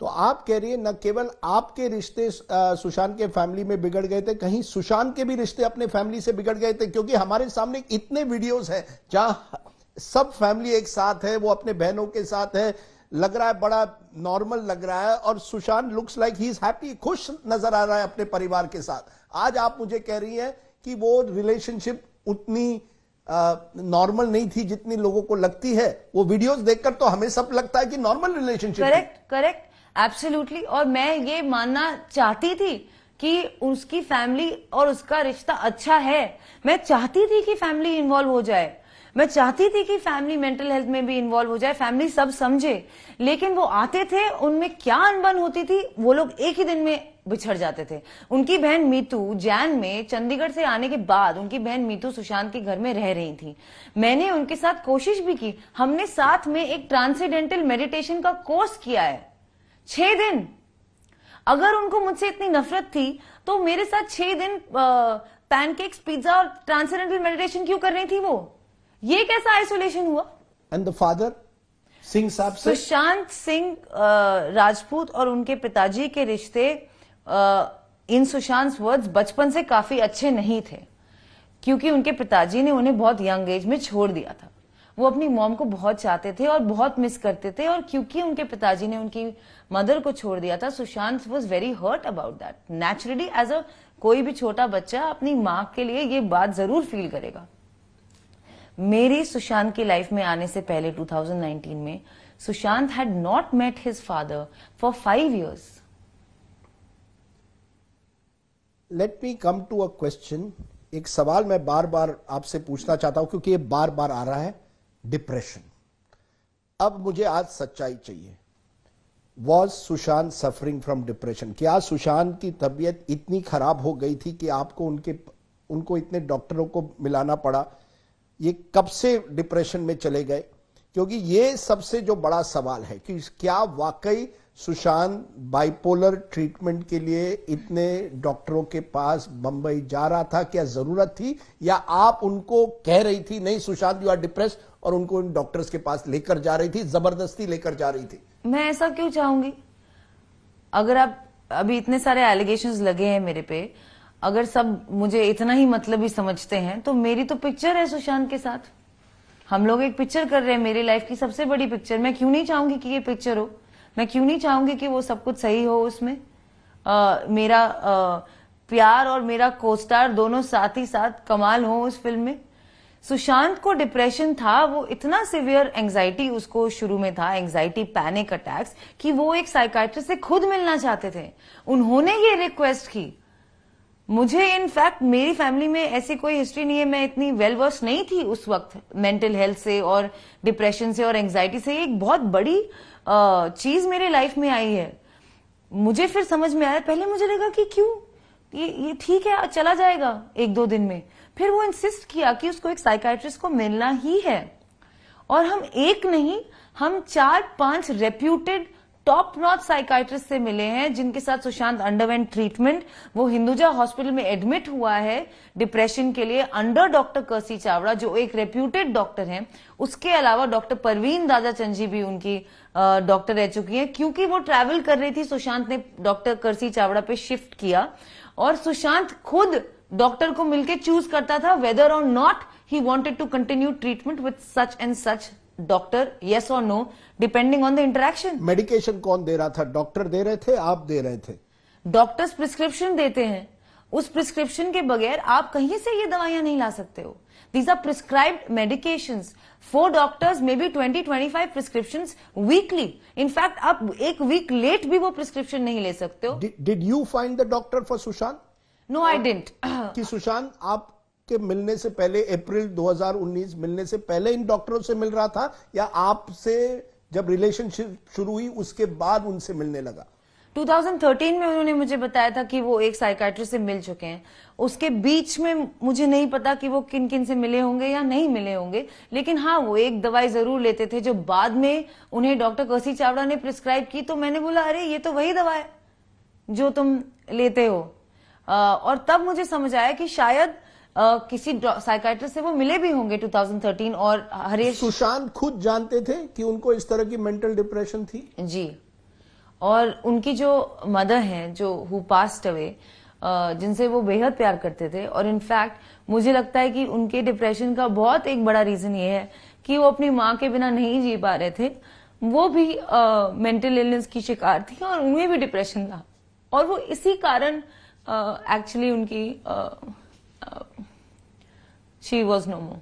तो आप कह रही है न केवल आपके रिश्ते सुशांत के फैमिली में बिगड़ गए थे कहीं सुशांत के भी रिश्ते अपने फैमिली से बिगड़ गए थे क्योंकि हमारे सामने इतने वीडियोस हैं जहां सब फैमिली एक साथ है वो अपने बहनों के साथ है लग रहा है बड़ा नॉर्मल लग रहा है और Sushant looks like he is happy खुश नजर आ रहा है अपने परिवार के साथ आज आप मुझे कह रही है कि वो रिलेशनशिप उतनी नॉर्मल नहीं थी जितनी लोगों को लगती है वो वीडियोस देखकर तो हमें सब लगता है कि normal relationship correct correct absolutely और मैं ये मानना चाहती थी कि उसकी फैमिली और उसका रिश्ता अच्छा है मैं चाहती थी कि फैमिली इन्वॉल्व हो जाए मैं चाहती थी कि फैमिली मेंटल हेल्थ में भी इन्वॉल्व हो जाए फैमिली सब समझे लेकिन वो आते थे उनमें क्या अनबन होती थी वो लोग एक ही दिन में बिछड़ जाते थे उनकी बहन मीतू जैन में चंडीगढ़ से आने के बाद उनकी बहन मीतू सुशांत के घर में रह रही थी मैंने उनके साथ कोशिश भी की हमने साथ में एक ट्रांसीडेंटल मेडिटेशन का कोर्स किया है छह दिन अगर उनको मुझसे इतनी नफरत थी तो मेरे साथ छह दिन पैनकेक्स पिज्जा और ट्रांसेंडेंटल मेडिटेशन क्यों कर रही थी वो ये कैसा आइसोलेशन हुआ एंड द फादर सिंह साहब सुशांत सिंह राजपूत और उनके पिताजी के रिश्ते इन सुशांत वर्ड्स बचपन से काफी अच्छे नहीं थे क्योंकि उनके पिताजी ने उन्हें बहुत यंग एज में छोड़ दिया था वो अपनी मॉम को बहुत चाहते थे और बहुत मिस करते थे और क्योंकि उनके पिताजी ने उनकी मदर को छोड़ दिया था Sushant was very hurt about that naturally as a कोई भी छोटा बच्चा अपनी माँ के लिए ये बात जरूर फील करेगा मेरी सुशांत की लाइफ में आने से पहले 2019 में Sushant had not met his father for five years let me come to a question एक सवाल मैं बार बार आपसे पूछना चाहता हूं क्योंकि ये बार बार आ रहा है डिप्रेशन अब मुझे आज सच्चाई चाहिए was Sushant suffering from depression क्या सुशांत की तबीयत इतनी खराब हो गई थी कि आपको उनके उनको इतने डॉक्टरों को मिलाना पड़ा ये कब से डिप्रेशन में चले गए क्योंकि ये सबसे जो बड़ा सवाल है कि क्या वाकई सुशांत बाइपोलर ट्रीटमेंट के लिए इतने डॉक्टरों के पास बंबई जा रहा था क्या जरूरत थी या आप उनको कह रही थी नहीं सुशांत यू आर डिप्रेस और उनको इन डॉक्टर्स के पास लेकर जा रही थी जबरदस्ती लेकर जा रही थी मैं ऐसा क्यों चाहूंगी अगर आप अभी इतने सारे एलिगेशन लगे हैं मेरे पे अगर सब मुझे इतना ही मतलब ही समझते हैं तो मेरी तो पिक्चर है सुशांत के साथ हम लोग एक पिक्चर कर रहे हैं मेरी लाइफ की सबसे बड़ी पिक्चर मैं क्यों नहीं चाहूंगी कि ये पिक्चर हो मैं क्यों नहीं चाहूंगी कि वो सब कुछ सही हो उसमें आ, मेरा आ, प्यार और मेरा कोस्टार दोनों साथ ही साथ कमाल हो उस फिल्म में सुशांत को डिप्रेशन था वो इतना सिवियर एंजाइटी उसको शुरू में था एंजाइटी पैनिक अटैक्स कि वो एक साइकाइट्रिस्ट से खुद मिलना चाहते थे उन्होंने ये रिक्वेस्ट की मुझे इनफैक्ट मेरी फैमिली में ऐसी कोई हिस्ट्री नहीं है मैं इतनी वेल well वर्स नहीं थी उस वक्त मेंटल हेल्थ से और डिप्रेशन से और एंग्जाइटी से एक बहुत बड़ी चीज मेरे लाइफ में आई है मुझे फिर समझ में आया पहले मुझे लगा कि क्यों ये ये ठीक है चला जाएगा एक दो दिन में फिर वो इंसिस्ट किया कि उसको एक साइकाट्रिस्ट को मिलना ही है और हम एक नहीं हम चार पांच रेप्यूटेड टॉप नॉच साइकाइट्रिस्ट से मिले हैं जिनके साथ सुशांत अंडरवेंट ट्रीटमेंट वो हिंदुजा हॉस्पिटल में एडमिट हुआ है डिप्रेशन के लिए अंडर डॉक्टर करसी चावड़ा जो एक रेप्यूटेड डॉक्टर हैं उसके अलावा डॉक्टर परवीन दादा चंजी भी उनकी डॉक्टर रह चुकी हैं क्योंकि वो ट्रैवल कर रही थी सुशांत ने डॉक्टर करसी चावड़ा पे शिफ्ट किया और सुशांत खुद डॉक्टर को मिलकर चूज करता था वेदर और not he wanted to continue treatment with such and such doctor yes और no depending on the interaction medication कौन दे रहा था डॉक्टर दे रहे थे आप दे रहे थे डॉक्टर्स प्रिस्क्रिप्शन देते हैं उस प्रिस्क्रिप्शन के बगैर आप कहीं से ये दवाइयां नहीं ला सकते हो these are prescribe medication four doctors may be twenty twenty five prescription weekly in fact आप एक वीक लेट भी वो प्रिस्क्रिप्शन नहीं ले सकते हो did you find the doctor for Sushant no I don't कि सुशांत आप के मिलने से पहले अप्रैल 2019 मिलने से पहले इन डॉक्टरों से मिल रहा था या आपसे जब रिलेशनशिप शुरू हुई उसके बाद उनसे मिलने लगा 2013 में उन्होंने मुझे बताया था कि वो एक साइकाट्रिस्ट से मिल चुके हैं उसके बीच में मुझे नहीं पता कि वो किन किन से मिले होंगे या नहीं मिले होंगे लेकिन हाँ वो एक दवाई जरूर लेते थे जो बाद में उन्हें डॉक्टर कसी चावड़ा ने प्रिस्क्राइब की तो मैंने बोला अरे ये तो वही दवा है जो तुम लेते हो और तब मुझे समझ आया कि शायद किसी साइकाइट्रिस्ट से वो मिले भी होंगे 2013 और हरेश सुशांत खुद जानते थे कि उनको इस तरह की मेंटल डिप्रेशन थी जी और उनकी जो मदर हैं जो हु पास्ट अवे जिनसे वो बेहद प्यार करते थे और इनफैक्ट मुझे लगता है कि उनके डिप्रेशन का बहुत एक बड़ा रीजन ये है कि वो अपनी माँ के बिना नहीं जी पा रहे थे वो भी मेंटल uh, इलनेस की शिकार थी और उन्हें भी डिप्रेशन था और वो इसी कारण एक्चुअली uh, उनकी uh, she was no more.